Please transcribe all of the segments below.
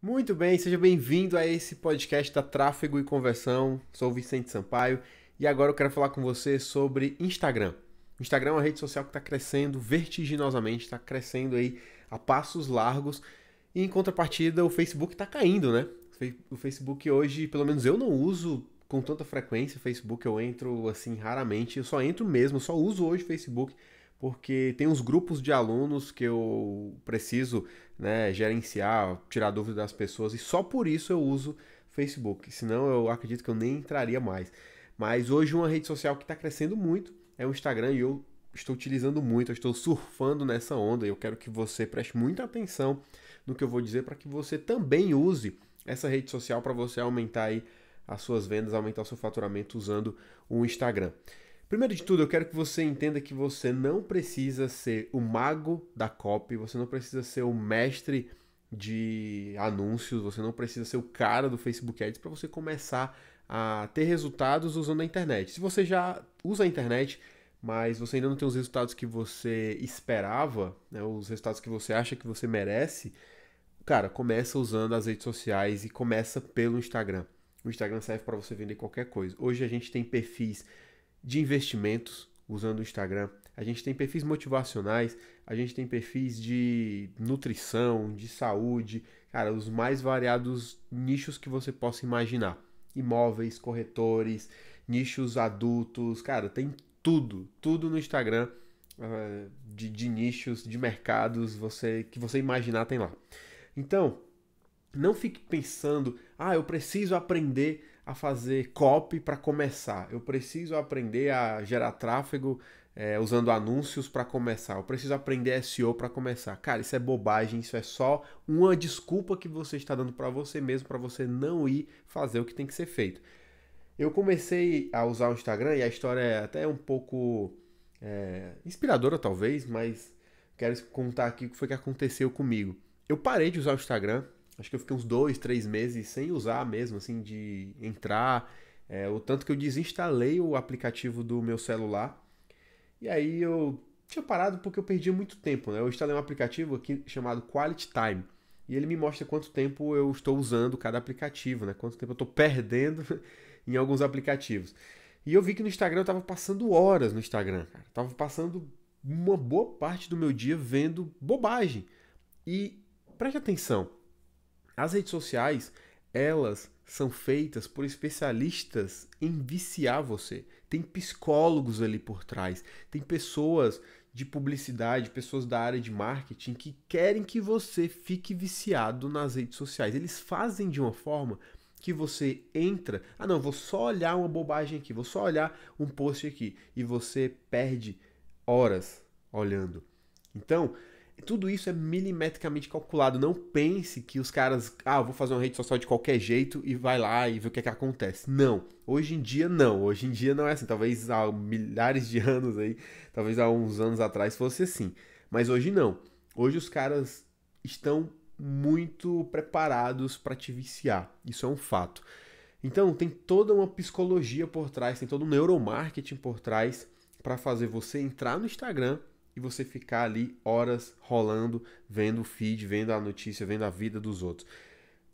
Muito bem, seja bem-vindo a esse podcast da Tráfego e Conversão. Sou o Vicente Sampaio e agora eu quero falar com você sobre Instagram. Instagram é uma rede social que está crescendo vertiginosamente, está crescendo aí a passos largos. E em contrapartida, o Facebook está caindo, né? O Facebook hoje, pelo menos eu não uso com tanta frequência o Facebook, eu entro assim raramente. Eu só entro mesmo, só uso hoje o Facebook porque tem uns grupos de alunos que eu preciso né, gerenciar, tirar dúvidas das pessoas, e só por isso eu uso Facebook. Senão eu acredito que eu nem entraria mais. Mas hoje uma rede social que está crescendo muito é o Instagram e eu estou utilizando muito, eu estou surfando nessa onda e eu quero que você preste muita atenção no que eu vou dizer para que você também use essa rede social para você aumentar aí as suas vendas, aumentar o seu faturamento usando o Instagram. Primeiro de tudo, eu quero que você entenda que você não precisa ser o mago da copy, você não precisa ser o mestre de anúncios, você não precisa ser o cara do Facebook Ads para você começar a ter resultados usando a internet. Se você já usa a internet, mas você ainda não tem os resultados que você esperava, né, os resultados que você acha que você merece, cara, começa usando as redes sociais e começa pelo Instagram. O Instagram serve para você vender qualquer coisa. Hoje a gente tem perfis de investimentos usando o Instagram. A gente tem perfis motivacionais, a gente tem perfis de nutrição, de saúde, cara, os mais variados nichos que você possa imaginar. Imóveis, corretores, nichos adultos, cara, tem tudo, tudo no Instagram uh, de, de nichos, de mercados, você que você imaginar tem lá. Então, não fique pensando, ah, eu preciso aprender a fazer copy para começar. Eu preciso aprender a gerar tráfego é, usando anúncios para começar. Eu preciso aprender SEO para começar. Cara, isso é bobagem, isso é só uma desculpa que você está dando para você mesmo, para você não ir fazer o que tem que ser feito. Eu comecei a usar o Instagram e a história é até um pouco é, inspiradora, talvez, mas quero contar aqui o que foi que aconteceu comigo. Eu parei de usar o Instagram acho que eu fiquei uns dois, três meses sem usar mesmo, assim, de entrar. É, o tanto que eu desinstalei o aplicativo do meu celular. E aí eu tinha parado porque eu perdia muito tempo, né? Eu instalei um aplicativo aqui chamado Quality Time. E ele me mostra quanto tempo eu estou usando cada aplicativo, né? Quanto tempo eu estou perdendo em alguns aplicativos. E eu vi que no Instagram eu estava passando horas no Instagram, cara. tava passando uma boa parte do meu dia vendo bobagem. E preste atenção, as redes sociais, elas são feitas por especialistas em viciar você. Tem psicólogos ali por trás, tem pessoas de publicidade, pessoas da área de marketing que querem que você fique viciado nas redes sociais. Eles fazem de uma forma que você entra, ah não, vou só olhar uma bobagem aqui, vou só olhar um post aqui e você perde horas olhando. Então, tudo isso é milimetricamente calculado. Não pense que os caras, ah, vou fazer uma rede social de qualquer jeito e vai lá e vê o que é que acontece. Não. Hoje em dia não. Hoje em dia não é assim. Talvez há milhares de anos aí, talvez há uns anos atrás fosse assim. Mas hoje não. Hoje os caras estão muito preparados para te viciar. Isso é um fato. Então, tem toda uma psicologia por trás, tem todo um neuromarketing por trás para fazer você entrar no Instagram e você ficar ali horas rolando, vendo o feed, vendo a notícia, vendo a vida dos outros.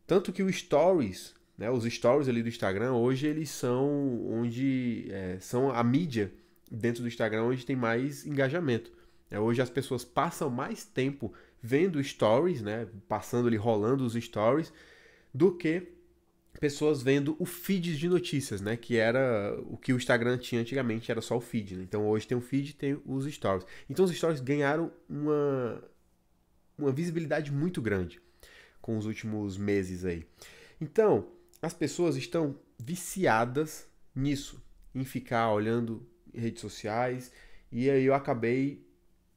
Tanto que o Stories, né, os Stories ali do Instagram, hoje eles são onde é, são a mídia dentro do Instagram onde tem mais engajamento. É, hoje as pessoas passam mais tempo vendo Stories, né, passando ali rolando os Stories, do que pessoas vendo o feed de notícias, né? Que era o que o Instagram tinha antigamente, era só o feed. Né? Então hoje tem o feed e tem os stories. Então os stories ganharam uma, uma visibilidade muito grande com os últimos meses aí. Então, as pessoas estão viciadas nisso, em ficar olhando redes sociais. E aí eu acabei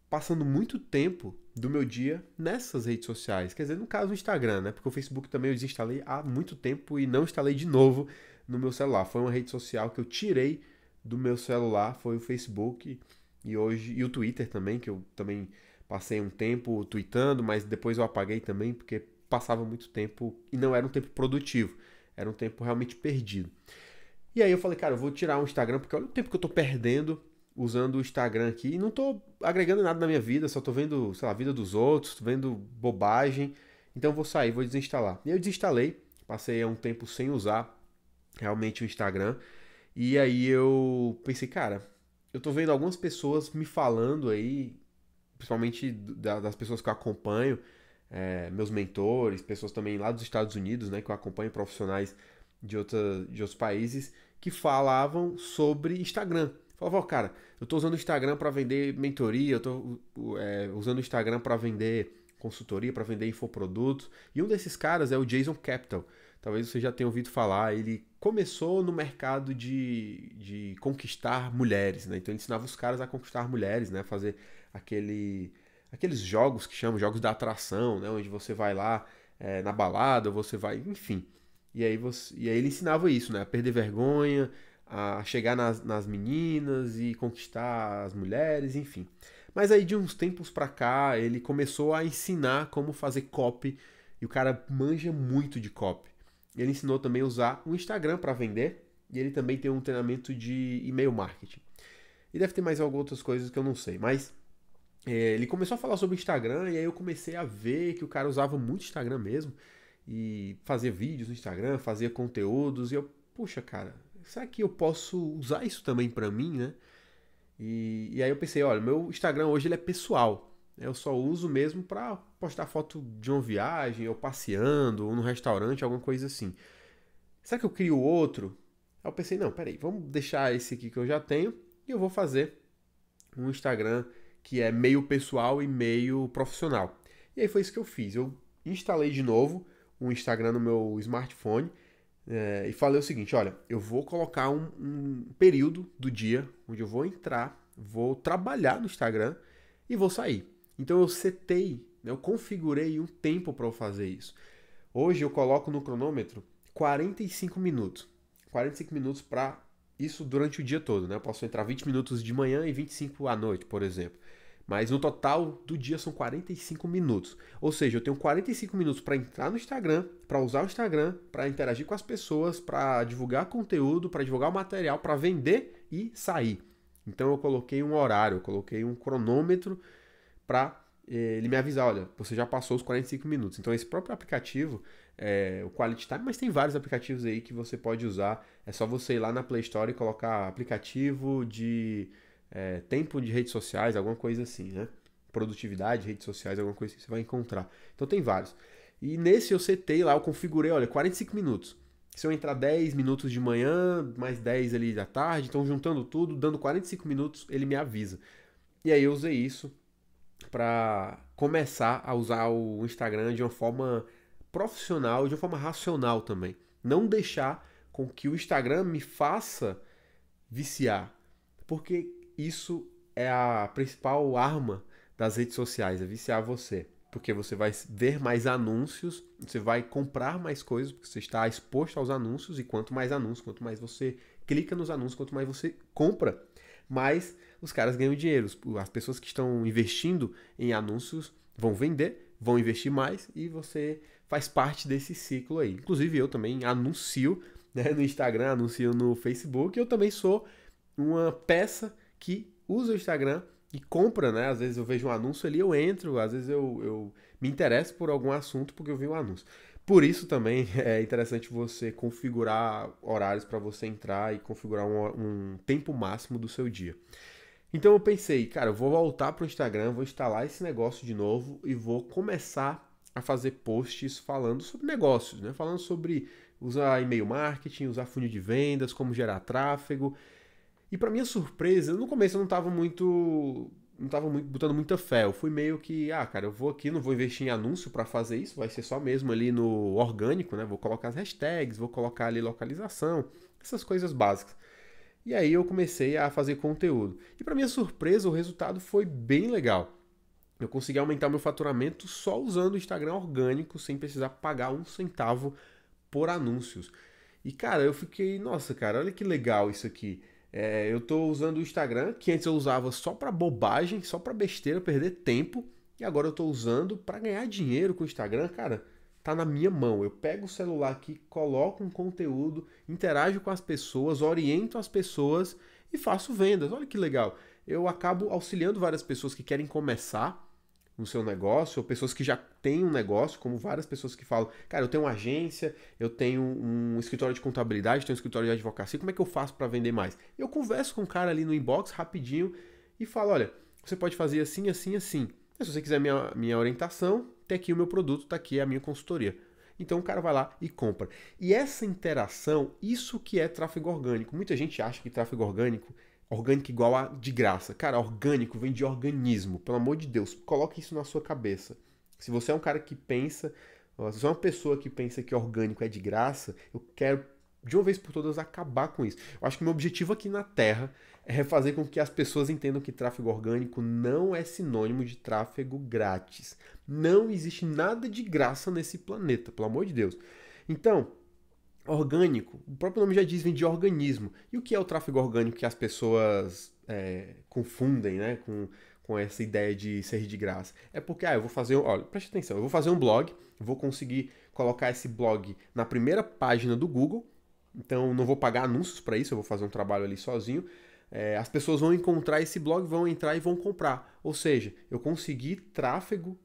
passando muito tempo do meu dia nessas redes sociais. Quer dizer, no caso, o Instagram, né? Porque o Facebook também eu desinstalei há muito tempo e não instalei de novo no meu celular. Foi uma rede social que eu tirei do meu celular, foi o Facebook e hoje e o Twitter também, que eu também passei um tempo tweetando, mas depois eu apaguei também porque passava muito tempo e não era um tempo produtivo, era um tempo realmente perdido. E aí eu falei, cara, eu vou tirar o Instagram porque olha o tempo que eu tô perdendo usando o Instagram aqui e não tô agregando nada na minha vida, só tô vendo, sei lá, a vida dos outros, tô vendo bobagem. Então vou sair, vou desinstalar. E eu desinstalei, passei um tempo sem usar realmente o Instagram. E aí eu pensei, cara, eu tô vendo algumas pessoas me falando aí, principalmente das pessoas que eu acompanho, é, meus mentores, pessoas também lá dos Estados Unidos, né, que eu acompanho profissionais de, outra, de outros países, que falavam sobre Instagram. Falava, cara, eu tô usando o Instagram para vender mentoria, eu tô é, usando o Instagram para vender consultoria, para vender infoprodutos. E um desses caras é o Jason Capital. Talvez você já tenha ouvido falar, ele começou no mercado de, de conquistar mulheres, né? Então ele ensinava os caras a conquistar mulheres, né? Fazer aquele, aqueles jogos que chamam jogos da atração, né? Onde você vai lá é, na balada, você vai, enfim. E aí, você, e aí ele ensinava isso, né? A perder vergonha, a chegar nas, nas meninas e conquistar as mulheres, enfim. Mas aí de uns tempos pra cá, ele começou a ensinar como fazer copy e o cara manja muito de copy. Ele ensinou também a usar o Instagram para vender e ele também tem um treinamento de e-mail marketing. E deve ter mais algumas outras coisas que eu não sei, mas é, ele começou a falar sobre o Instagram e aí eu comecei a ver que o cara usava muito Instagram mesmo e fazia vídeos no Instagram, fazia conteúdos e eu, puxa, cara, será que eu posso usar isso também para mim, né? E, e, aí eu pensei, olha, meu Instagram hoje ele é pessoal. Eu só uso mesmo para postar foto de uma viagem, ou passeando, ou num restaurante, alguma coisa assim. Será que eu crio outro? Aí eu pensei, não, peraí, vamos deixar esse aqui que eu já tenho e eu vou fazer um Instagram que é meio pessoal e meio profissional. E aí foi isso que eu fiz. Eu instalei de novo um Instagram no meu smartphone é, e falei o seguinte: olha, eu vou colocar um, um período do dia onde eu vou entrar, vou trabalhar no Instagram e vou sair. Então eu setei, né, eu configurei um tempo para eu fazer isso. Hoje eu coloco no cronômetro 45 minutos. 45 minutos para isso durante o dia todo, né? Eu posso entrar 20 minutos de manhã e 25 à noite, por exemplo. Mas no total do dia são 45 minutos. Ou seja, eu tenho 45 minutos para entrar no Instagram, para usar o Instagram, para interagir com as pessoas, para divulgar conteúdo, para divulgar o material, para vender e sair. Então eu coloquei um horário, eu coloquei um cronômetro para eh, ele me avisar, olha, você já passou os 45 minutos. Então esse próprio aplicativo, é, o Quality Time, mas tem vários aplicativos aí que você pode usar. É só você ir lá na Play Store e colocar aplicativo de é, tempo de redes sociais, alguma coisa assim, né? Produtividade, redes sociais, alguma coisa assim, você vai encontrar. Então tem vários. E nesse eu setei lá, eu configurei, olha, 45 minutos. Se eu entrar 10 minutos de manhã, mais 10 ali da tarde, então juntando tudo, dando 45 minutos, ele me avisa. E aí eu usei isso para começar a usar o Instagram de uma forma profissional, de uma forma racional também. Não deixar com que o Instagram me faça viciar. Porque isso é a principal arma das redes sociais, é viciar você. Porque você vai ver mais anúncios, você vai comprar mais coisas, porque você está exposto aos anúncios, e quanto mais anúncios, quanto mais você clica nos anúncios, quanto mais você compra, mais os caras ganham dinheiro. As pessoas que estão investindo em anúncios vão vender, vão investir mais, e você faz parte desse ciclo aí. Inclusive, eu também anuncio né, no Instagram, anuncio no Facebook, eu também sou uma peça que usa o Instagram e compra, né? Às vezes eu vejo um anúncio ali, eu entro, às vezes eu, eu me interesso por algum assunto porque eu vi um anúncio. Por isso também é interessante você configurar horários para você entrar e configurar um, um, tempo máximo do seu dia. Então eu pensei, cara, eu vou voltar para o Instagram, vou instalar esse negócio de novo e vou começar a fazer posts falando sobre negócios, né? Falando sobre usar e-mail marketing, usar funil de vendas, como gerar tráfego e para minha surpresa, no começo eu não tava muito. Não tava muito, botando muita fé. Eu fui meio que, ah, cara, eu vou aqui, não vou investir em anúncio para fazer isso, vai ser só mesmo ali no orgânico, né? Vou colocar as hashtags, vou colocar ali localização, essas coisas básicas. E aí eu comecei a fazer conteúdo. E para minha surpresa, o resultado foi bem legal. Eu consegui aumentar meu faturamento só usando o Instagram orgânico, sem precisar pagar um centavo por anúncios. E cara, eu fiquei, nossa, cara, olha que legal isso aqui. É, eu tô usando o Instagram, que antes eu usava só para bobagem, só para besteira, perder tempo, e agora eu tô usando para ganhar dinheiro com o Instagram, cara. Tá na minha mão. Eu pego o celular aqui, coloco um conteúdo, interajo com as pessoas, oriento as pessoas e faço vendas. Olha que legal. Eu acabo auxiliando várias pessoas que querem começar no seu negócio, ou pessoas que já têm um negócio, como várias pessoas que falam, cara, eu tenho uma agência, eu tenho um escritório de contabilidade, tenho um escritório de advocacia, como é que eu faço para vender mais? Eu converso com o um cara ali no inbox rapidinho e falo, olha, você pode fazer assim, assim, assim. se você quiser minha, minha orientação, tem aqui o meu produto, está aqui a minha consultoria. Então o cara vai lá e compra. E essa interação, isso que é tráfego orgânico. Muita gente acha que tráfego orgânico Orgânico igual a de graça. Cara, orgânico vem de organismo. Pelo amor de Deus, coloque isso na sua cabeça. Se você é um cara que pensa, se você é uma pessoa que pensa que orgânico é de graça, eu quero de uma vez por todas acabar com isso. Eu acho que meu objetivo aqui na Terra é fazer com que as pessoas entendam que tráfego orgânico não é sinônimo de tráfego grátis. Não existe nada de graça nesse planeta, pelo amor de Deus. Então, orgânico, o próprio nome já diz, vem de organismo. E o que é o tráfego orgânico que as pessoas é, confundem né, com, com essa ideia de ser de graça? É porque, ah, eu vou fazer, olha, preste atenção, eu vou fazer um blog, vou conseguir colocar esse blog na primeira página do Google, então não vou pagar anúncios para isso, eu vou fazer um trabalho ali sozinho. É, as pessoas vão encontrar esse blog, vão entrar e vão comprar. Ou seja, eu consegui tráfego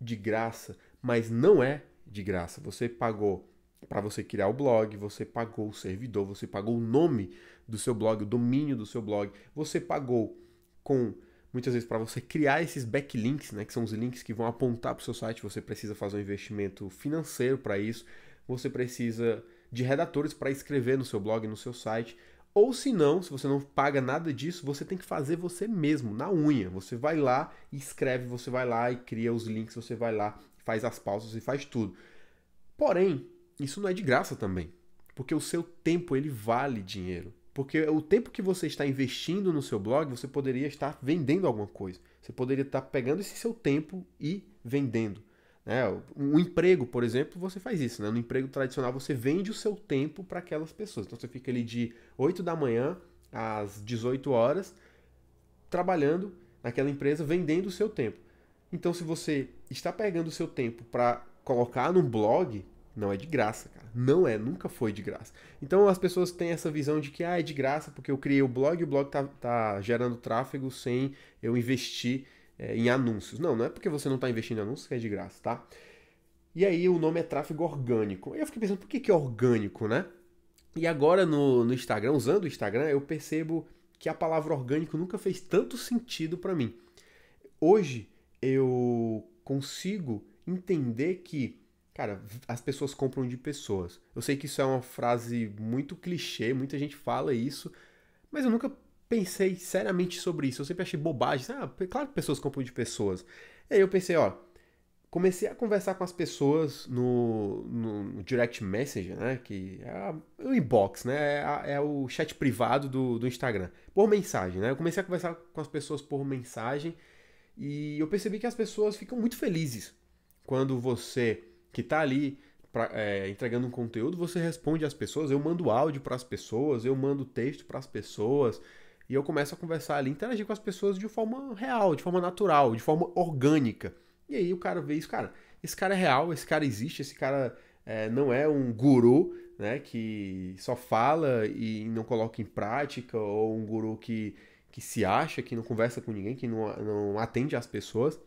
de graça, mas não é de graça. Você pagou para você criar o blog, você pagou o servidor, você pagou o nome do seu blog, o domínio do seu blog, você pagou com muitas vezes para você criar esses backlinks, né, que são os links que vão apontar para o seu site, você precisa fazer um investimento financeiro para isso, você precisa de redatores para escrever no seu blog, no seu site, ou se não, se você não paga nada disso, você tem que fazer você mesmo, na unha. Você vai lá e escreve, você vai lá e cria os links, você vai lá, faz as pausas e faz tudo. Porém, isso não é de graça também, porque o seu tempo ele vale dinheiro. Porque o tempo que você está investindo no seu blog, você poderia estar vendendo alguma coisa. Você poderia estar pegando esse seu tempo e vendendo. Né? Um emprego, por exemplo, você faz isso. Né? No emprego tradicional, você vende o seu tempo para aquelas pessoas. Então você fica ali de 8 da manhã às 18 horas, trabalhando naquela empresa, vendendo o seu tempo. Então, se você está pegando o seu tempo para colocar num blog, não é de graça, cara. Não é, nunca foi de graça. Então as pessoas têm essa visão de que ah, é de graça porque eu criei o blog e o blog tá, tá gerando tráfego sem eu investir é, em anúncios. Não, não é porque você não está investindo em anúncios que é de graça, tá? E aí o nome é tráfego orgânico. eu fiquei pensando, por que, que é orgânico, né? E agora no, no Instagram, usando o Instagram, eu percebo que a palavra orgânico nunca fez tanto sentido para mim. Hoje eu consigo entender que Cara, as pessoas compram de pessoas. Eu sei que isso é uma frase muito clichê, muita gente fala isso, mas eu nunca pensei seriamente sobre isso. Eu sempre achei bobagem. Ah, claro que pessoas compram de pessoas. E aí eu pensei, ó, comecei a conversar com as pessoas no, no direct message, né? Que é, é o inbox, né? É, é o chat privado do, do Instagram. Por mensagem, né? Eu comecei a conversar com as pessoas por mensagem e eu percebi que as pessoas ficam muito felizes quando você que está ali pra, é, entregando um conteúdo, você responde às pessoas, eu mando áudio para as pessoas, eu mando texto para as pessoas, e eu começo a conversar ali, interagir com as pessoas de forma real, de forma natural, de forma orgânica. E aí o cara vê isso, cara, esse cara é real, esse cara existe, esse cara é, não é um guru, né, que só fala e não coloca em prática, ou um guru que, que se acha, que não conversa com ninguém, que não, não atende as pessoas.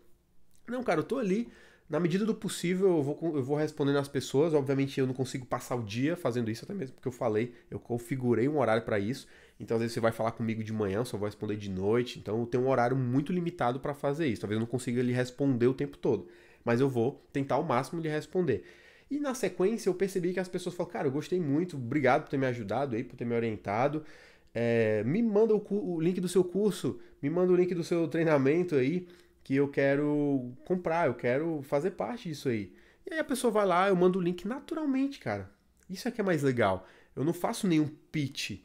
Não, cara, eu tô ali na medida do possível, eu vou, eu vou respondendo as pessoas. Obviamente, eu não consigo passar o dia fazendo isso, até mesmo porque eu falei, eu configurei um horário para isso. Então, às vezes, você vai falar comigo de manhã, eu só vou responder de noite. Então, eu tenho um horário muito limitado para fazer isso. Talvez eu não consiga lhe responder o tempo todo, mas eu vou tentar ao máximo lhe responder. E na sequência, eu percebi que as pessoas falaram: Cara, eu gostei muito, obrigado por ter me ajudado aí, por ter me orientado. É, me manda o, o link do seu curso, me manda o link do seu treinamento aí que eu quero comprar, eu quero fazer parte disso aí. E aí a pessoa vai lá, eu mando o link naturalmente, cara. Isso é que é mais legal. Eu não faço nenhum pitch.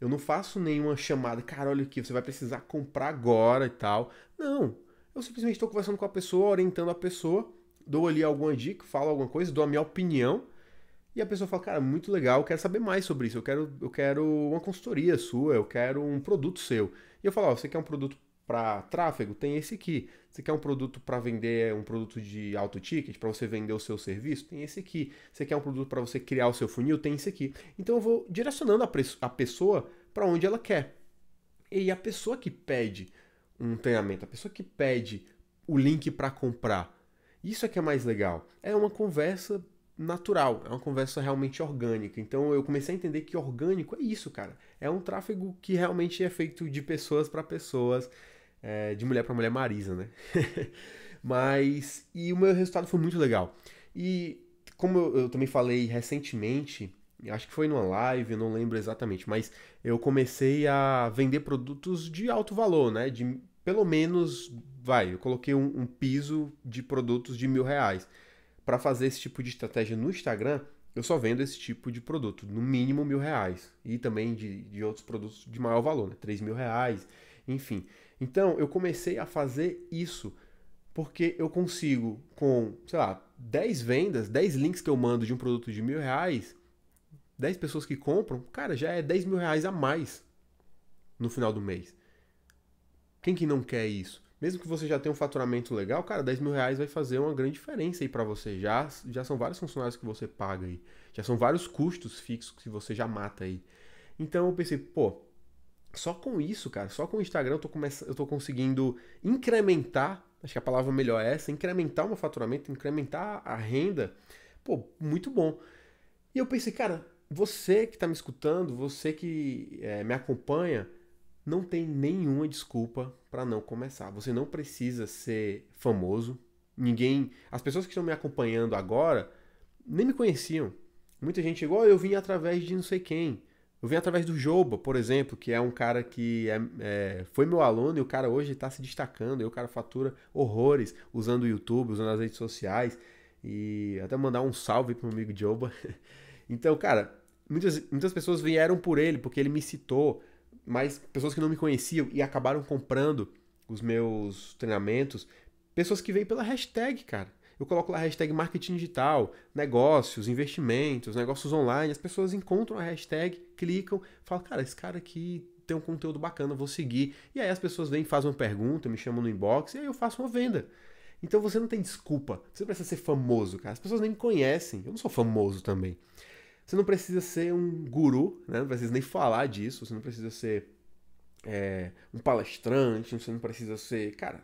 Eu não faço nenhuma chamada, cara, olha aqui, você vai precisar comprar agora e tal. Não. Eu simplesmente estou conversando com a pessoa, orientando a pessoa, dou ali alguma dica, falo alguma coisa, dou a minha opinião. E a pessoa fala, cara, muito legal, eu quero saber mais sobre isso, eu quero, eu quero uma consultoria sua, eu quero um produto seu. E eu falo, oh, você quer um produto para tráfego, tem esse aqui. Você quer um produto para vender, um produto de alto ticket, para você vender o seu serviço, tem esse aqui. Você quer um produto para você criar o seu funil, tem esse aqui. Então eu vou direcionando a, a pessoa para onde ela quer. E a pessoa que pede um treinamento, a pessoa que pede o link para comprar, isso é que é mais legal. É uma conversa natural, é uma conversa realmente orgânica. Então eu comecei a entender que orgânico é isso, cara. É um tráfego que realmente é feito de pessoas para pessoas é, de mulher para mulher Marisa, né? Mas. E o meu resultado foi muito legal. E como eu, eu, também falei recentemente, acho que foi numa live, não lembro exatamente, mas eu comecei a vender produtos de alto valor, né? De pelo menos, vai, eu coloquei um, um piso de produtos de mil reais. Para fazer esse tipo de estratégia no Instagram, eu só vendo esse tipo de produto, no mínimo mil reais. E também de, de outros produtos de maior valor, né? Três mil reais, enfim. Então eu comecei a fazer isso porque eu consigo, com, sei lá, 10 vendas, 10 links que eu mando de um produto de mil reais, 10 pessoas que compram, cara, já é 10 mil reais a mais no final do mês. Quem que não quer isso? Mesmo que você já tenha um faturamento legal, cara, 10 mil reais vai fazer uma grande diferença aí para você. Já, já são vários funcionários que você paga aí. Já são vários custos fixos que você já mata aí. Então eu pensei, pô, só com isso, cara, só com o Instagram eu tô, eu tô conseguindo incrementar, acho que a palavra melhor é essa, incrementar o meu faturamento, incrementar a renda. Pô, muito bom. E eu pensei, cara, você que está me escutando, você que é, me acompanha, não tem nenhuma desculpa para não começar. Você não precisa ser famoso. Ninguém, as pessoas que estão me acompanhando agora nem me conheciam. Muita gente chegou, oh, eu vim através de não sei quem. Eu vim através do Joba, por exemplo, que é um cara que é, é, foi meu aluno e o cara hoje está se destacando. E o cara fatura horrores usando o YouTube, usando as redes sociais. E até mandar um salve pro o amigo Joba. Então, cara, muitas, muitas pessoas vieram por ele, porque ele me citou, mas pessoas que não me conheciam e acabaram comprando os meus treinamentos. Pessoas que veem pela hashtag, cara eu coloco lá a hashtag marketing digital, negócios, investimentos, negócios online, as pessoas encontram a hashtag, clicam, falam, cara, esse cara aqui tem um conteúdo bacana, vou seguir. E aí as pessoas vêm, fazem uma pergunta, me chamam no inbox e aí eu faço uma venda. Então você não tem desculpa, você não precisa ser famoso, cara. As pessoas nem me conhecem, eu não sou famoso também. Você não precisa ser um guru, né? não precisa nem falar disso, você não precisa ser é, um palestrante, você não precisa ser. Cara,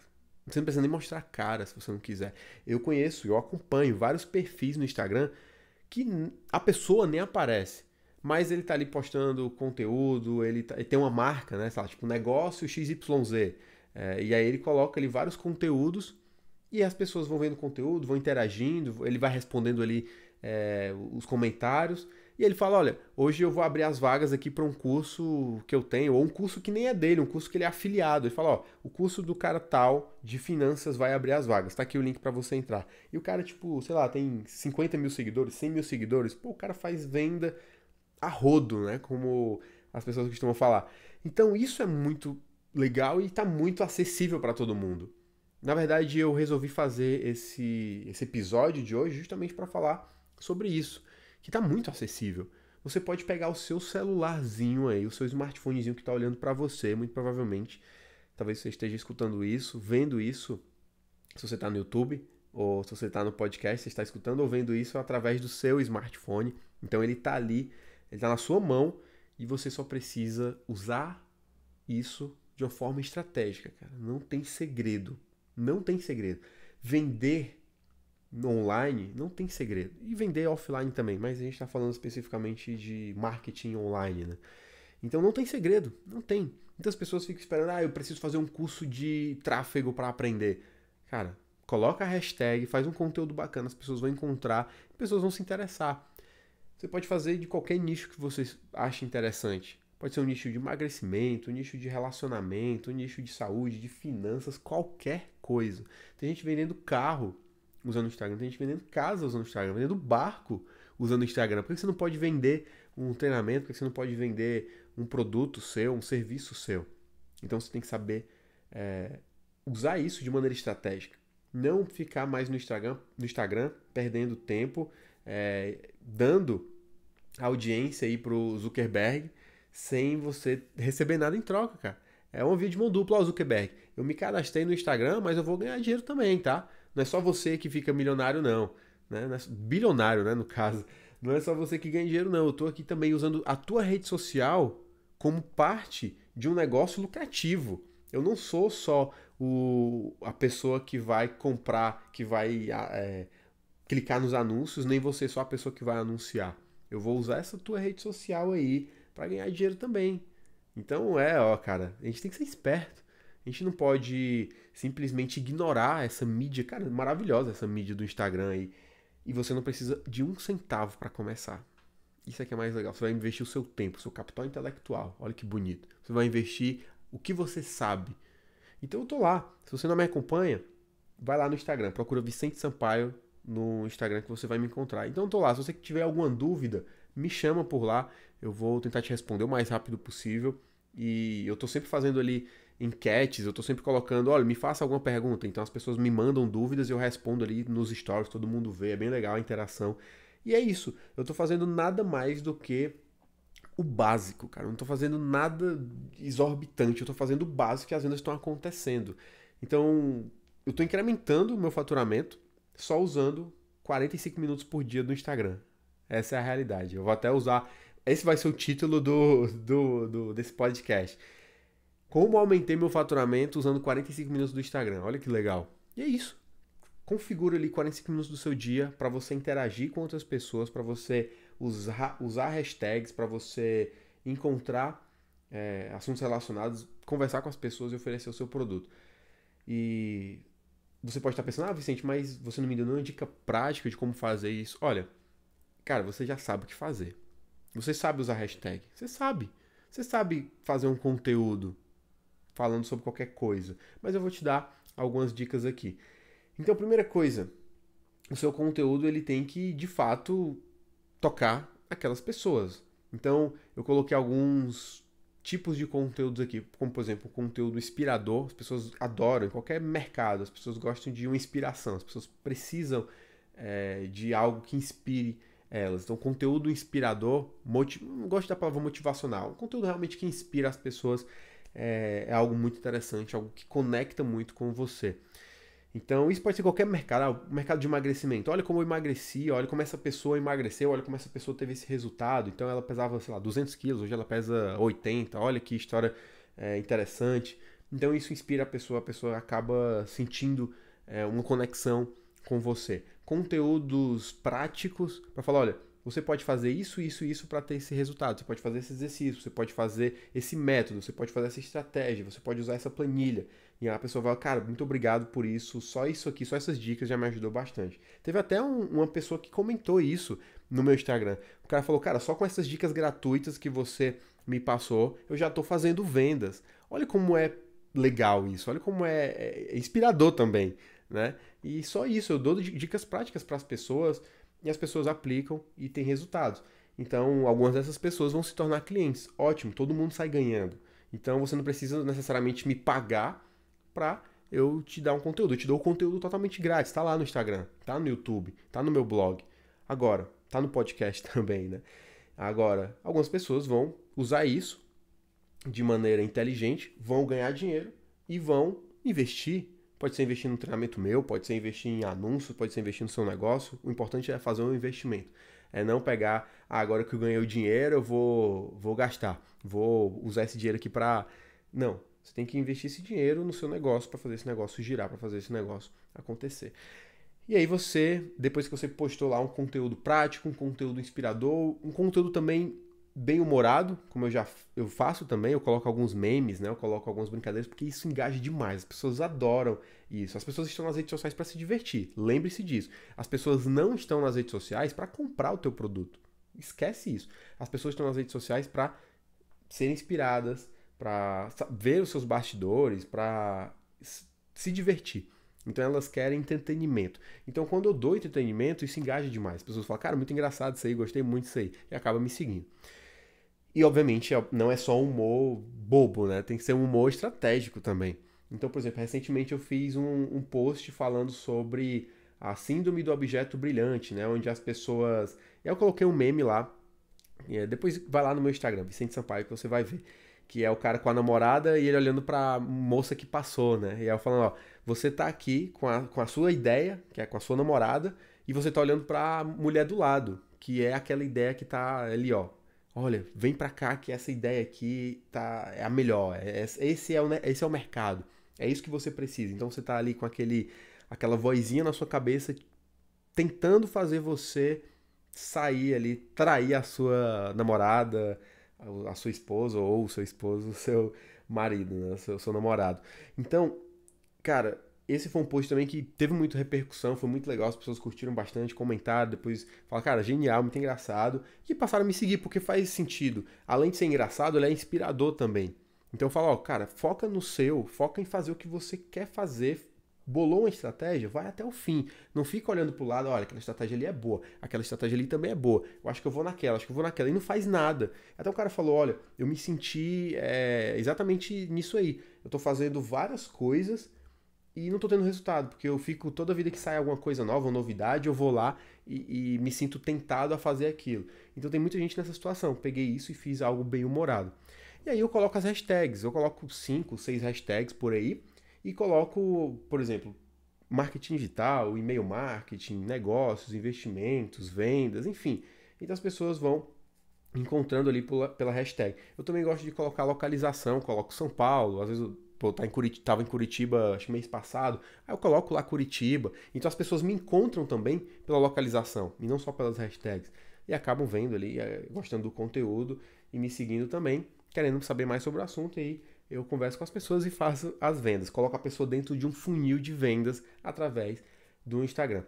você não precisa nem mostrar a cara se você não quiser. Eu conheço, eu acompanho vários perfis no Instagram que a pessoa nem aparece. Mas ele tá ali postando conteúdo, ele, tá, ele tem uma marca, né? Sei lá, tipo negócio XYZ. É, e aí ele coloca ali vários conteúdos e as pessoas vão vendo o conteúdo, vão interagindo, ele vai respondendo ali é, os comentários. E ele fala: olha, hoje eu vou abrir as vagas aqui para um curso que eu tenho, ou um curso que nem é dele, um curso que ele é afiliado. Ele fala: ó, o curso do cara tal de finanças vai abrir as vagas, tá aqui o link para você entrar. E o cara, tipo, sei lá, tem 50 mil seguidores, 100 mil seguidores, pô, o cara faz venda a rodo, né? Como as pessoas costumam falar. Então isso é muito legal e está muito acessível para todo mundo. Na verdade, eu resolvi fazer esse, esse episódio de hoje justamente para falar sobre isso que está muito acessível. Você pode pegar o seu celularzinho aí, o seu smartphonezinho que está olhando para você, muito provavelmente. Talvez você esteja escutando isso, vendo isso, se você está no YouTube ou se você está no podcast, você está escutando ou vendo isso através do seu smartphone. Então ele está ali, ele está na sua mão e você só precisa usar isso de uma forma estratégica, cara. Não tem segredo. Não tem segredo. Vender online não tem segredo. E vender offline também, mas a gente está falando especificamente de marketing online, né? Então não tem segredo, não tem. Muitas pessoas ficam esperando, ah, eu preciso fazer um curso de tráfego para aprender. Cara, coloca a hashtag, faz um conteúdo bacana, as pessoas vão encontrar, as pessoas vão se interessar. Você pode fazer de qualquer nicho que você ache interessante. Pode ser um nicho de emagrecimento, um nicho de relacionamento, um nicho de saúde, de finanças, qualquer coisa. Tem gente vendendo carro, usando o Instagram. Tem gente vendendo casa usando o Instagram, vendendo barco usando o Instagram. Por que você não pode vender um treinamento? Por que você não pode vender um produto seu, um serviço seu? Então você tem que saber é, usar isso de maneira estratégica. Não ficar mais no Instagram, no Instagram perdendo tempo, é, dando audiência aí pro Zuckerberg sem você receber nada em troca, cara. É um vídeo de mão dupla, ó, Zuckerberg. Eu me cadastrei no Instagram, mas eu vou ganhar dinheiro também, tá? Não é só você que fica milionário, não. Né? É bilionário, né, no caso. Não é só você que ganha dinheiro, não. Eu estou aqui também usando a tua rede social como parte de um negócio lucrativo. Eu não sou só o, a pessoa que vai comprar, que vai é, clicar nos anúncios, nem você só a pessoa que vai anunciar. Eu vou usar essa tua rede social aí para ganhar dinheiro também. Então é, ó, cara, a gente tem que ser esperto. A gente não pode simplesmente ignorar essa mídia, cara, maravilhosa essa mídia do Instagram aí. E você não precisa de um centavo para começar. Isso é que é mais legal. Você vai investir o seu tempo, o seu capital intelectual. Olha que bonito. Você vai investir o que você sabe. Então eu tô lá. Se você não me acompanha, vai lá no Instagram, procura Vicente Sampaio no Instagram que você vai me encontrar. Então eu tô lá. Se você tiver alguma dúvida, me chama por lá. Eu vou tentar te responder o mais rápido possível. E eu tô sempre fazendo ali enquetes, eu tô sempre colocando, olha, me faça alguma pergunta. Então as pessoas me mandam dúvidas e eu respondo ali nos stories, todo mundo vê, é bem legal a interação. E é isso, eu tô fazendo nada mais do que o básico, cara. Eu não tô fazendo nada exorbitante, eu tô fazendo o básico e as vendas estão acontecendo. Então, eu tô incrementando o meu faturamento só usando 45 minutos por dia no Instagram. Essa é a realidade. Eu vou até usar. Esse vai ser o título do, do, do desse podcast como aumentei meu faturamento usando 45 minutos do Instagram. Olha que legal. E é isso. Configura ali 45 minutos do seu dia para você interagir com outras pessoas, para você usar, usar hashtags, para você encontrar é, assuntos relacionados, conversar com as pessoas e oferecer o seu produto. E você pode estar pensando, ah, Vicente, mas você não me deu nenhuma dica prática de como fazer isso. Olha, cara, você já sabe o que fazer. Você sabe usar hashtag. Você sabe. Você sabe fazer um conteúdo falando sobre qualquer coisa, mas eu vou te dar algumas dicas aqui. Então, primeira coisa, o seu conteúdo ele tem que de fato tocar aquelas pessoas. Então, eu coloquei alguns tipos de conteúdos aqui, como por exemplo, conteúdo inspirador, as pessoas adoram em qualquer mercado, as pessoas gostam de uma inspiração, as pessoas precisam é, de algo que inspire elas. Então, conteúdo inspirador, motiv... gosto da palavra motivacional, um conteúdo realmente que inspira as pessoas é, é algo muito interessante, algo que conecta muito com você. Então, isso pode ser qualquer mercado, ah, o mercado de emagrecimento. Olha como eu emagreci, olha como essa pessoa emagreceu, olha como essa pessoa teve esse resultado. Então, ela pesava, sei lá, 200 quilos, hoje ela pesa 80. Olha que história é, interessante. Então, isso inspira a pessoa, a pessoa acaba sentindo é, uma conexão com você. Conteúdos práticos para falar: olha, você pode fazer isso, isso e isso para ter esse resultado. Você pode fazer esse exercício, você pode fazer esse método, você pode fazer essa estratégia, você pode usar essa planilha. E a pessoa vai, cara, muito obrigado por isso, só isso aqui, só essas dicas já me ajudou bastante. Teve até um, uma pessoa que comentou isso no meu Instagram. O cara falou, cara, só com essas dicas gratuitas que você me passou, eu já estou fazendo vendas. Olha como é legal isso, olha como é, é, é inspirador também, né? E só isso, eu dou dicas práticas para as pessoas e as pessoas aplicam e tem resultados. Então, algumas dessas pessoas vão se tornar clientes. Ótimo, todo mundo sai ganhando. Então, você não precisa necessariamente me pagar para eu te dar um conteúdo. Eu te dou o conteúdo totalmente grátis. Está lá no Instagram, está no YouTube, está no meu blog. Agora, está no podcast também, né? Agora, algumas pessoas vão usar isso de maneira inteligente, vão ganhar dinheiro e vão investir Pode ser investir no treinamento meu, pode ser investir em anúncios, pode ser investir no seu negócio. O importante é fazer um investimento. É não pegar, ah, agora que eu ganhei o dinheiro, eu vou, vou gastar, vou usar esse dinheiro aqui para. Não. Você tem que investir esse dinheiro no seu negócio para fazer esse negócio girar, para fazer esse negócio acontecer. E aí você, depois que você postou lá um conteúdo prático, um conteúdo inspirador, um conteúdo também bem humorado, como eu já eu faço também, eu coloco alguns memes, né? Eu coloco algumas brincadeiras porque isso engaja demais. As pessoas adoram isso. As pessoas estão nas redes sociais para se divertir. Lembre-se disso. As pessoas não estão nas redes sociais para comprar o teu produto. Esquece isso. As pessoas estão nas redes sociais para serem inspiradas, para ver os seus bastidores, para se divertir. Então elas querem entretenimento. Então quando eu dou entretenimento, isso engaja demais. As pessoas falam, cara, muito engraçado isso aí, gostei muito disso aí. E acaba me seguindo. E, obviamente, é, não é só humor bobo, né? Tem que ser um humor estratégico também. Então, por exemplo, recentemente eu fiz um, um post falando sobre a síndrome do objeto brilhante, né? Onde as pessoas. Eu coloquei um meme lá. É, depois vai lá no meu Instagram, Vicente Sampaio, que você vai ver. Que é o cara com a namorada e ele olhando pra moça que passou, né? E ela falando, ó, você tá aqui com a, com a sua ideia, que é com a sua namorada, e você tá olhando pra mulher do lado, que é aquela ideia que tá ali, ó, olha, vem para cá que essa ideia aqui tá é a melhor, é, é esse é o né, esse é o mercado. É isso que você precisa. Então você tá ali com aquele aquela vozinha na sua cabeça tentando fazer você sair ali, trair a sua namorada, a sua esposa ou o seu esposo, o seu marido, né, o seu, seu namorado. Então, cara, esse foi um post também que teve muita repercussão, foi muito legal, as pessoas curtiram bastante, comentaram, depois falaram, cara, genial, muito engraçado, e passaram a me seguir, porque faz sentido. Além de ser engraçado, ele é inspirador também. Então eu falo, ó, cara, foca no seu, foca em fazer o que você quer fazer, bolou uma estratégia, vai até o fim. Não fica olhando pro lado, olha, aquela estratégia ali é boa, aquela estratégia ali também é boa. Eu acho que eu vou naquela, acho que eu vou naquela. E não faz nada. Até o cara falou, olha, eu me senti é, exatamente nisso aí. Eu tô fazendo várias coisas e não tô tendo resultado, porque eu fico toda vida que sai alguma coisa nova, uma novidade, eu vou lá e, e, me sinto tentado a fazer aquilo. Então tem muita gente nessa situação. Peguei isso e fiz algo bem humorado. E aí eu coloco as hashtags, eu coloco 5, 6 hashtags por aí e coloco, por exemplo, marketing digital, e-mail marketing, negócios, investimentos, vendas, enfim. Então as pessoas vão encontrando ali pela, pela hashtag. Eu também gosto de colocar localização, coloco São Paulo, às vezes eu Pô, tá em Curitiba, tava em Curitiba acho mês passado. Aí eu coloco lá Curitiba. Então as pessoas me encontram também pela localização e não só pelas hashtags. E acabam vendo ali, eh, gostando do conteúdo e me seguindo também, querendo saber mais sobre o assunto. E aí eu converso com as pessoas e faço as vendas. Coloco a pessoa dentro de um funil de vendas através do Instagram.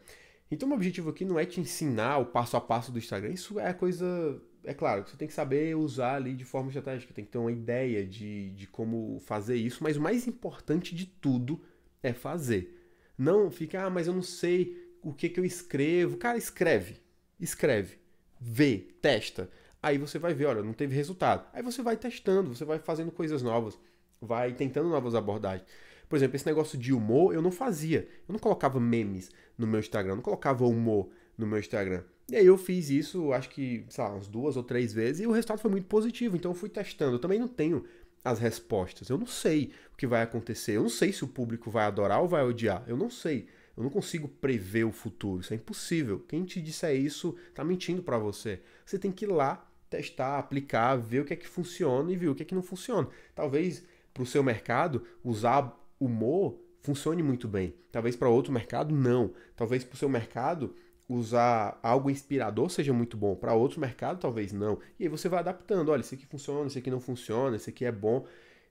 Então, o meu objetivo aqui não é te ensinar o passo a passo do Instagram. Isso é coisa é claro, que você tem que saber usar ali de forma estratégica, tem que ter uma ideia de, de como fazer isso, mas o mais importante de tudo é fazer. Não fica, ah, mas eu não sei o que, que eu escrevo. Cara, escreve. Escreve. Vê, testa. Aí você vai ver, olha, não teve resultado. Aí você vai testando, você vai fazendo coisas novas, vai tentando novas abordagens. Por exemplo, esse negócio de humor eu não fazia. Eu não colocava memes no meu Instagram, eu não colocava humor no meu Instagram. E aí eu fiz isso, acho que, sei lá, umas duas ou três vezes, e o resultado foi muito positivo. Então eu fui testando. Eu também não tenho as respostas. Eu não sei o que vai acontecer. Eu não sei se o público vai adorar ou vai odiar. Eu não sei. Eu não consigo prever o futuro. Isso é impossível. Quem te disser isso tá mentindo para você. Você tem que ir lá testar, aplicar, ver o que é que funciona e ver o que é que não funciona. Talvez para o seu mercado usar humor funcione muito bem. Talvez para outro mercado não. Talvez para o seu mercado usar algo inspirador seja muito bom, para outro mercado talvez não. E aí você vai adaptando, olha, esse aqui funciona, esse aqui não funciona, esse aqui é bom.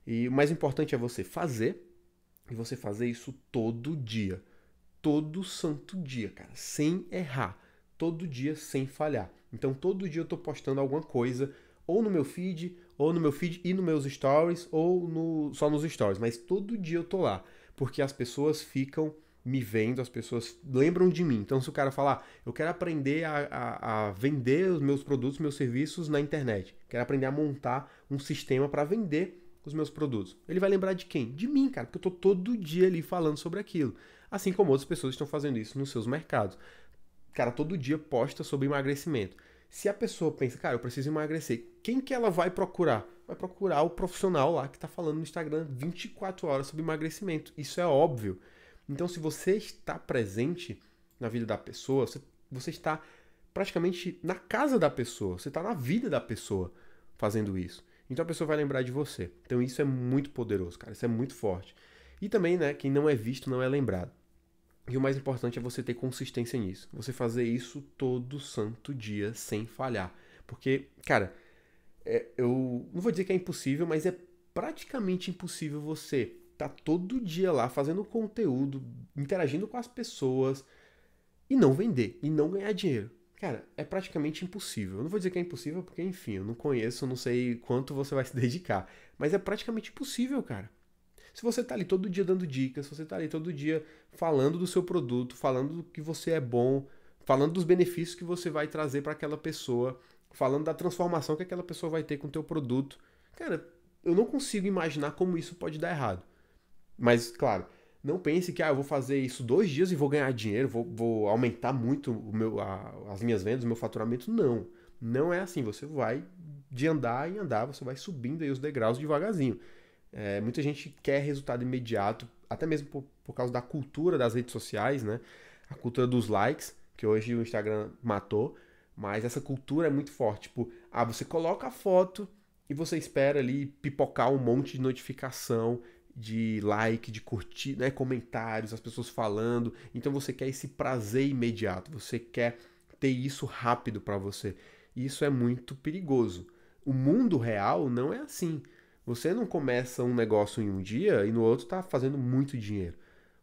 E o mais importante é você fazer e você fazer isso todo dia. Todo santo dia, cara, sem errar. Todo dia sem falhar. Então todo dia eu tô postando alguma coisa ou no meu feed, ou no meu feed e nos meus stories, ou no, só nos stories, mas todo dia eu tô lá, porque as pessoas ficam me vendo, as pessoas lembram de mim. Então, se o cara falar, ah, eu quero aprender a, a, a vender os meus produtos, meus serviços na internet, quero aprender a montar um sistema para vender os meus produtos, ele vai lembrar de quem? De mim, cara, porque eu estou todo dia ali falando sobre aquilo. Assim como outras pessoas estão fazendo isso nos seus mercados. Cara, todo dia posta sobre emagrecimento. Se a pessoa pensa, cara, eu preciso emagrecer, quem que ela vai procurar? Vai procurar o profissional lá que está falando no Instagram 24 horas sobre emagrecimento. Isso é óbvio. Então, se você está presente na vida da pessoa, você, você está praticamente na casa da pessoa, você está na vida da pessoa fazendo isso. Então a pessoa vai lembrar de você. Então isso é muito poderoso, cara. Isso é muito forte. E também, né, quem não é visto não é lembrado. E o mais importante é você ter consistência nisso. Você fazer isso todo santo dia sem falhar. Porque, cara, é, eu não vou dizer que é impossível, mas é praticamente impossível você tá todo dia lá fazendo conteúdo, interagindo com as pessoas e não vender e não ganhar dinheiro. Cara, é praticamente impossível. Eu não vou dizer que é impossível porque, enfim, eu não conheço, eu não sei quanto você vai se dedicar, mas é praticamente impossível, cara. Se você tá ali todo dia dando dicas, se você tá ali todo dia falando do seu produto, falando do que você é bom, falando dos benefícios que você vai trazer para aquela pessoa, falando da transformação que aquela pessoa vai ter com o teu produto. Cara, eu não consigo imaginar como isso pode dar errado. Mas, claro, não pense que ah, eu vou fazer isso dois dias e vou ganhar dinheiro, vou, vou aumentar muito o meu, a, as minhas vendas, o meu faturamento. Não. Não é assim. Você vai de andar em andar, você vai subindo aí os degraus devagarzinho. É, muita gente quer resultado imediato, até mesmo por, por causa da cultura das redes sociais, né? A cultura dos likes, que hoje o Instagram matou, mas essa cultura é muito forte. Tipo, ah, você coloca a foto e você espera ali pipocar um monte de notificação de like, de curtir, né, comentários, as pessoas falando. Então você quer esse prazer imediato, você quer ter isso rápido para você. Isso é muito perigoso. O mundo real não é assim. Você não começa um negócio em um dia e no outro está fazendo muito dinheiro.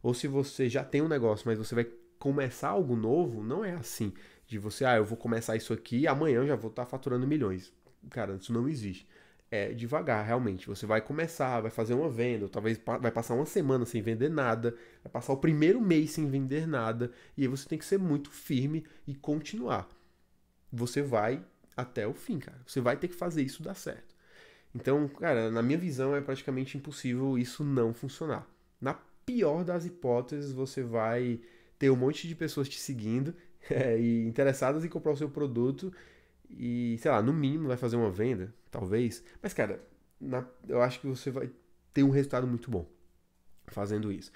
Ou se você já tem um negócio, mas você vai começar algo novo, não é assim. De você, ah, eu vou começar isso aqui e amanhã eu já vou estar tá faturando milhões. Cara, isso não existe é devagar, realmente. Você vai começar, vai fazer uma venda, talvez vai passar uma semana sem vender nada, vai passar o primeiro mês sem vender nada, e aí você tem que ser muito firme e continuar. Você vai até o fim, cara. Você vai ter que fazer isso dar certo. Então, cara, na minha visão é praticamente impossível isso não funcionar. Na pior das hipóteses, você vai ter um monte de pessoas te seguindo é, e interessadas em comprar o seu produto e, sei lá, no mínimo vai fazer uma venda, talvez. Mas, cara, na, eu acho que você vai ter um resultado muito bom fazendo isso.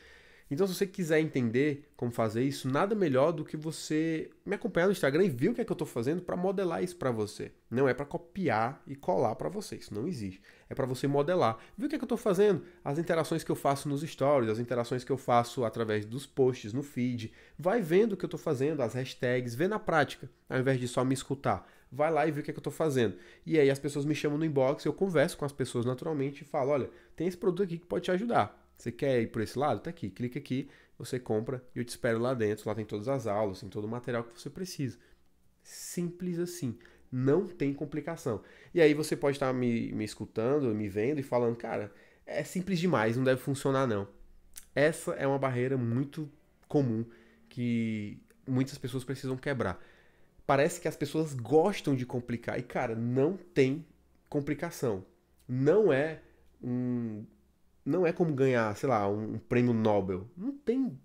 Então, se você quiser entender como fazer isso, nada melhor do que você me acompanhar no Instagram e ver o que é que eu estou fazendo para modelar isso para você. Não é para copiar e colar para você, isso não existe. É para você modelar. Ver o que é que eu estou fazendo, as interações que eu faço nos stories, as interações que eu faço através dos posts no feed. Vai vendo o que eu estou fazendo, as hashtags, vê na prática, ao invés de só me escutar vai lá e vê o que, é que eu estou fazendo. E aí as pessoas me chamam no inbox, eu converso com as pessoas naturalmente e falo: olha, tem esse produto aqui que pode te ajudar. Você quer ir por esse lado? Tá aqui, clica aqui, você compra e eu te espero lá dentro. Lá tem todas as aulas, tem todo o material que você precisa. Simples assim. Não tem complicação. E aí você pode estar me, me escutando, me vendo e falando, cara, é simples demais, não deve funcionar não. Essa é uma barreira muito comum que muitas pessoas precisam quebrar parece que as pessoas gostam de complicar. E, cara, não tem complicação. Não é um. Não é como ganhar, sei lá, um, um prêmio Nobel. Não tem,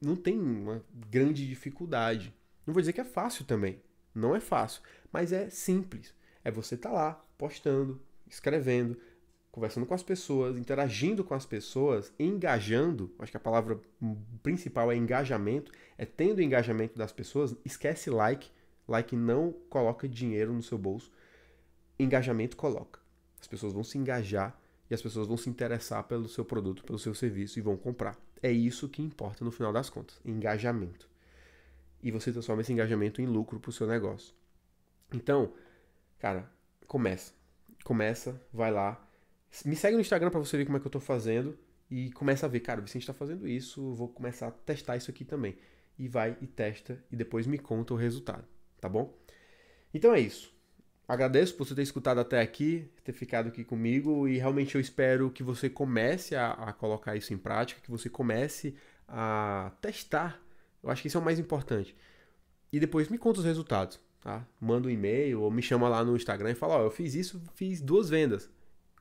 não tem uma grande dificuldade. Não vou dizer que é fácil também. Não é fácil. Mas é simples. É você estar tá lá, postando, escrevendo, conversando com as pessoas, interagindo com as pessoas, engajando. Acho que a palavra principal é engajamento. É tendo o engajamento das pessoas. Esquece like, Like não coloca dinheiro no seu bolso, engajamento coloca. As pessoas vão se engajar e as pessoas vão se interessar pelo seu produto, pelo seu serviço e vão comprar. É isso que importa no final das contas: engajamento. E você transforma esse engajamento em lucro para o seu negócio. Então, cara, começa. Começa, vai lá. Me segue no Instagram para você ver como é que eu estou fazendo e começa a ver, cara, o Vicente está fazendo isso, vou começar a testar isso aqui também. E vai e testa e depois me conta o resultado tá bom? Então é isso. Agradeço por você ter escutado até aqui, ter ficado aqui comigo e realmente eu espero que você comece a, a colocar isso em prática, que você comece a testar. Eu acho que isso é o mais importante. E depois me conta os resultados, tá? Manda um e-mail ou me chama lá no Instagram e fala: Ó, oh, eu fiz isso, fiz duas vendas.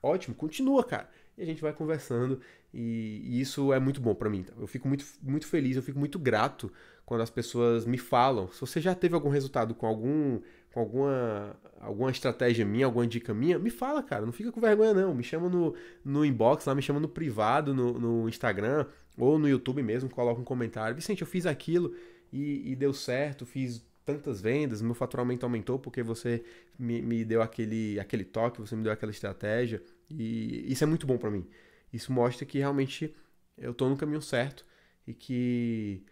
Ótimo, continua, cara a gente vai conversando e, e isso é muito bom para mim. Tá? Eu fico muito, muito feliz, eu fico muito grato quando as pessoas me falam. Se você já teve algum resultado com algum com alguma, alguma estratégia minha, alguma dica minha, me fala, cara. Não fica com vergonha, não. Me chama no, no inbox, lá me chama no privado, no, no Instagram ou no YouTube mesmo. Coloca um comentário. Vicente, eu fiz aquilo e, e deu certo, fiz tantas vendas, meu faturamento aumentou porque você me, me deu aquele, aquele toque, você me deu aquela estratégia. E isso é muito bom para mim. Isso mostra que realmente eu tô no caminho certo e que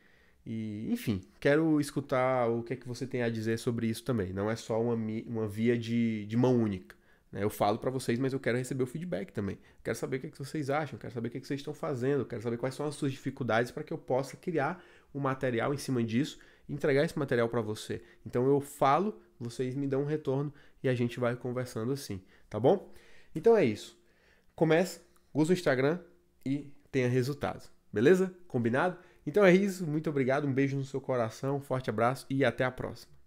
e, enfim, quero escutar o que é que você tem a dizer sobre isso também. Não é só uma, uma via de, de mão única. Né? Eu falo para vocês, mas eu quero receber o feedback também. quero saber o que, é que vocês acham, quero saber o que, é que vocês estão fazendo, quero saber quais são as suas dificuldades para que eu possa criar um material em cima disso e entregar esse material para você. Então eu falo, vocês me dão um retorno e a gente vai conversando assim, tá bom? Então é isso. Comece, use o Instagram e tenha resultados. Beleza? Combinado? Então é isso. Muito obrigado. Um beijo no seu coração. Um forte abraço e até a próxima.